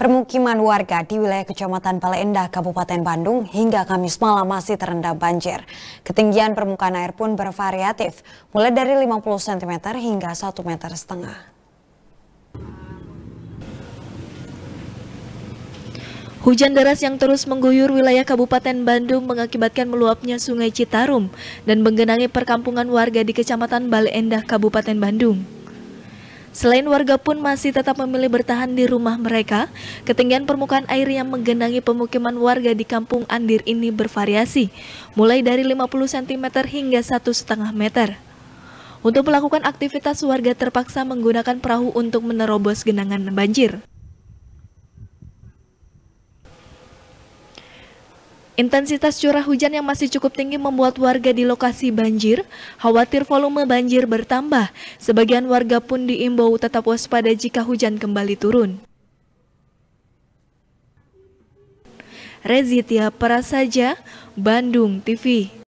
Permukiman warga di wilayah Kecamatan Paleendah, Kabupaten Bandung hingga Kamis malam masih terendam banjir. Ketinggian permukaan air pun bervariatif, mulai dari 50 cm hingga 1 meter setengah. Hujan deras yang terus mengguyur wilayah Kabupaten Bandung mengakibatkan meluapnya Sungai Citarum dan menggenangi perkampungan warga di Kecamatan Baleendah, Kabupaten Bandung. Selain warga pun masih tetap memilih bertahan di rumah mereka, ketinggian permukaan air yang menggenangi pemukiman warga di kampung Andir ini bervariasi, mulai dari 50 cm hingga 1,5 meter. Untuk melakukan aktivitas, warga terpaksa menggunakan perahu untuk menerobos genangan banjir. Intensitas curah hujan yang masih cukup tinggi membuat warga di lokasi banjir khawatir volume banjir bertambah. Sebagian warga pun diimbau tetap waspada jika hujan kembali turun. Rezitia Prasaja, Bandung TV